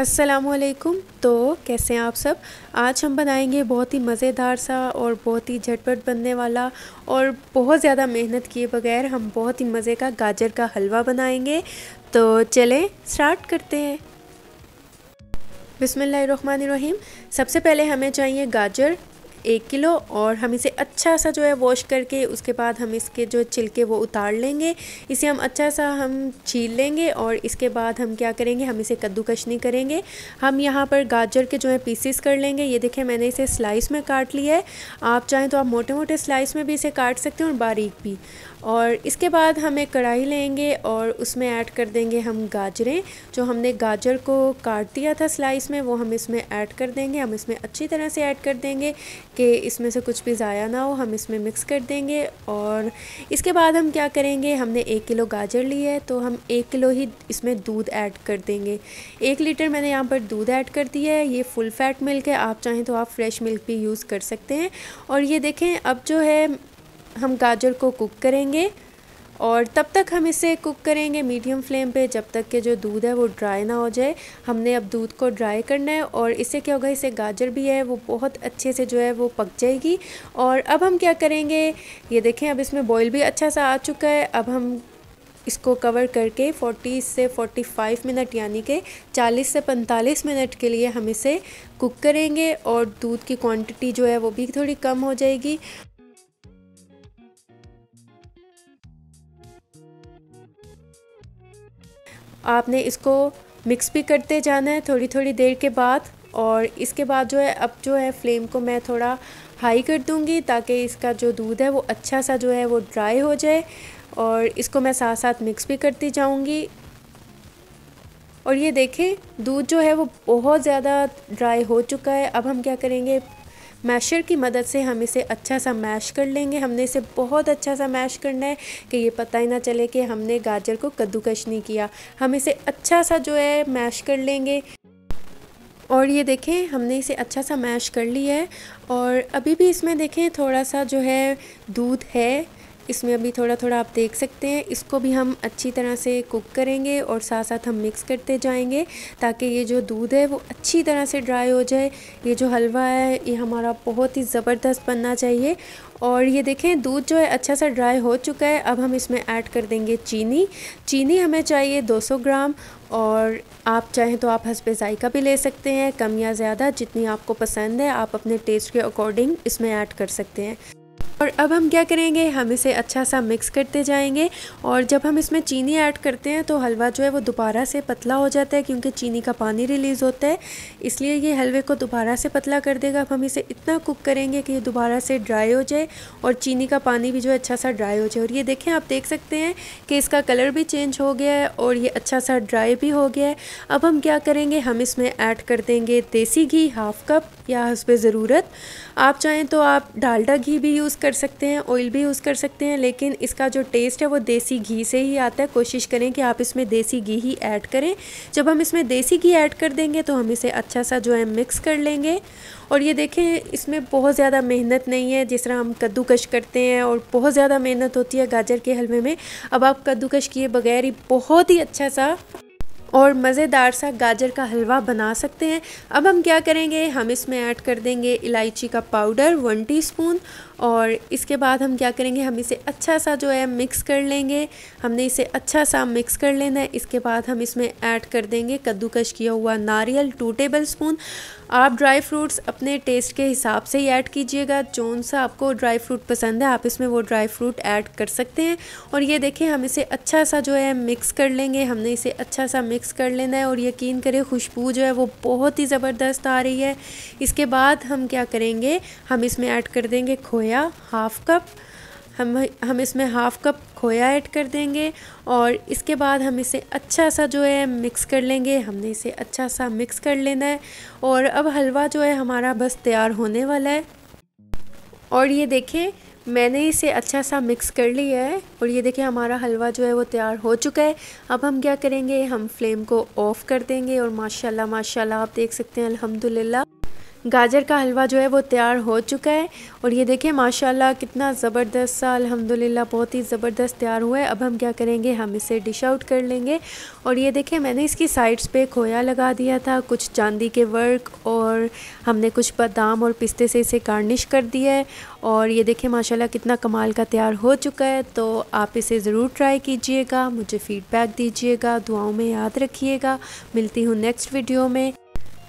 असलकुम तो कैसे हैं आप सब आज हम बनाएंगे बहुत ही मज़ेदार सा और बहुत ही झटपट बनने वाला और बहुत ज़्यादा मेहनत किए बगैर हम बहुत ही मज़े का गाजर का हलवा बनाएंगे तो चलें स्टार्ट करते हैं बिसमीम सबसे पहले हमें चाहिए गाजर एक किलो और हम इसे अच्छा सा जो है वॉश करके उसके बाद हम इसके जो छिलके वो उतार लेंगे इसे हम अच्छा सा हम छील लेंगे और इसके बाद हम क्या करेंगे हम इसे कद्दूकश नहीं करेंगे हम यहाँ पर गाजर के जो है पीसीस कर लेंगे ये देखें मैंने इसे स्लाइस में काट लिया है आप चाहें तो आप मोटे मोटे स्लाइस में भी इसे काट सकते हैं और बारीक भी और इसके बाद हम एक कढ़ाई लेंगे और उसमें ऐड कर देंगे हम गाजरें जो हमने गाजर को काट दिया था स्लाइस में वो हम इसमें ऐड कर देंगे हम इसमें अच्छी तरह से ऐड कर देंगे कि इसमें से कुछ भी ज़ाया ना हो हम इसमें मिक्स कर देंगे और इसके बाद हम क्या करेंगे हमने एक किलो गाजर ली है तो हम एक किलो ही इसमें दूध ऐड कर देंगे एक लीटर मैंने यहाँ पर दूध ऐड कर दिया है ये फुल फैट मिल्क है आप चाहें तो आप फ्रेश मिल्क भी यूज़ कर सकते हैं और ये देखें अब जो है हम गाजर को कुक करेंगे और तब तक हम इसे कुक करेंगे मीडियम फ्लेम पे जब तक के जो दूध है वो ड्राई ना हो जाए हमने अब दूध को ड्राई करना है और इससे क्या होगा इसे गाजर भी है वो बहुत अच्छे से जो है वो पक जाएगी और अब हम क्या करेंगे ये देखें अब इसमें बॉईल भी अच्छा सा आ चुका है अब हम इसको कवर करके 40 से 45 मिनट यानी कि 40 से 45 मिनट के लिए हम इसे कुक करेंगे और दूध की क्वांटिटी जो है वो भी थोड़ी कम हो जाएगी आपने इसको मिक्स भी करते जाना है थोड़ी थोड़ी देर के बाद और इसके बाद जो है अब जो है फ्लेम को मैं थोड़ा हाई कर दूंगी ताकि इसका जो दूध है वो अच्छा सा जो है वो ड्राई हो जाए और इसको मैं साथ साथ मिक्स भी करती जाऊंगी और ये देखें दूध जो है वो बहुत ज़्यादा ड्राई हो चुका है अब हम क्या करेंगे मैशर की मदद से हम इसे अच्छा सा मैश कर लेंगे हमने इसे बहुत अच्छा सा मैश करना है कि ये पता ही ना चले कि हमने गाजर को कद्दूकश नहीं किया हम इसे अच्छा सा जो है मैश कर लेंगे और ये देखें हमने इसे अच्छा सा मैश कर लिया है और अभी भी इसमें देखें थोड़ा सा जो है दूध है इसमें अभी थोड़ा थोड़ा आप देख सकते हैं इसको भी हम अच्छी तरह से कुक करेंगे और साथ साथ हम मिक्स करते जाएंगे ताकि ये जो दूध है वो अच्छी तरह से ड्राई हो जाए ये जो हलवा है ये हमारा बहुत ही ज़बरदस्त बनना चाहिए और ये देखें दूध जो है अच्छा सा ड्राई हो चुका है अब हम इसमें ऐड कर देंगे चीनी चीनी हमें चाहिए 200 ग्राम और आप चाहें तो आप हंसपे जायका भी ले सकते हैं कम या ज़्यादा जितनी आपको पसंद है आप अपने टेस्ट के अकॉर्डिंग इसमें ऐड कर सकते हैं और अब हम क्या करेंगे हम इसे अच्छा सा मिक्स करते जाएंगे और जब हम इसमें चीनी ऐड करते हैं तो हलवा जो है वो दोबारा से पतला हो जाता है क्योंकि चीनी का पानी रिलीज़ होता है इसलिए ये हलवे को दोबारा से पतला कर देगा अब हम इसे इतना कुक करेंगे कि ये दोबारा से ड्राई हो जाए और चीनी का पानी भी जो है अच्छा सा ड्राई हो जाए और ये देखें आप देख सकते हैं कि इसका कलर भी चेंज हो गया है और ये अच्छा सा ड्राई भी हो गया है अब हम क्या करेंगे हम इसमें ऐड कर देंगे देसी घी हाफ कप या पर ज़रूरत आप चाहें तो आप डालडा घी भी यूज़ कर सकते हैं ऑयल भी यूज़ कर सकते हैं लेकिन इसका जो टेस्ट है वो देसी घी से ही आता है कोशिश करें कि आप इसमें देसी घी ही ऐड करें जब हम इसमें देसी घी ऐड कर देंगे तो हम इसे अच्छा सा जो है मिक्स कर लेंगे और ये देखें इसमें बहुत ज़्यादा मेहनत नहीं है जिस तरह हम कद्दूकश करते हैं और बहुत ज़्यादा मेहनत होती है गाजर के हलवे में अब आप कद्दूकश किए बगैर ही बहुत ही अच्छा सा और मज़ेदार सा गाजर का हलवा बना सकते हैं अब हम क्या करेंगे हम इसमें ऐड कर देंगे इलायची का पाउडर वन टीस्पून और इसके बाद हम क्या करेंगे हम इसे अच्छा सा जो है मिक्स कर लेंगे हमने इसे अच्छा सा मिक्स कर लेना है इसके बाद हम इसमें ऐड कर देंगे कद्दूकश किया हुआ नारियल टू टेबल स्पून आप ड्राई फ्रूट्स अपने टेस्ट के हिसाब से ही ऐड कीजिएगा जौन सा आपको ड्राई फ्रूट पसंद है आप इसमें वो ड्राई फ्रूट ऐड कर सकते हैं और ये देखें हम इसे अच्छा सा जो है मिक्स कर लेंगे हमने इसे अच्छा सा मिक्स मिक्स कर लेना है और यकीन करें खुशबू जो है वो बहुत ही ज़बरदस्त आ रही है इसके बाद हम क्या करेंगे हम इसमें ऐड कर देंगे खोया हाफ़ कप हम हम इसमें हाफ़ कप खोया ऐड कर देंगे और इसके बाद हम इसे अच्छा सा जो है मिक्स कर लेंगे हमने इसे अच्छा सा मिक्स कर लेना है और अब हलवा जो है हमारा बस तैयार होने वाला है और ये देखें मैंने इसे अच्छा सा मिक्स कर लिया है और ये देखिए हमारा हलवा जो है वो तैयार हो चुका है अब हम क्या करेंगे हम फ्लेम को ऑफ़ कर देंगे और माशाल्लाह माशाल्लाह आप देख सकते हैं अल्हम्दुलिल्लाह गाजर का हलवा जो है वो तैयार हो चुका है और ये देखें माशाल्लाह कितना ज़बरदस्त सा अल्हम्दुलिल्लाह बहुत ही ज़बरदस्त तैयार हुआ है अब हम क्या करेंगे हम इसे डिश आउट कर लेंगे और ये देखें मैंने इसकी साइड्स पे खोया लगा दिया था कुछ चांदी के वर्क और हमने कुछ बादाम और पिस्ते से इसे गार्निश कर दिया है और ये देखें माशाल्लाह कितना कमाल का तैयार हो चुका है तो आप इसे ज़रूर ट्राई कीजिएगा मुझे फ़ीडबैक दीजिएगा दुआओं में याद रखिएगा मिलती हूँ नेक्स्ट वीडियो में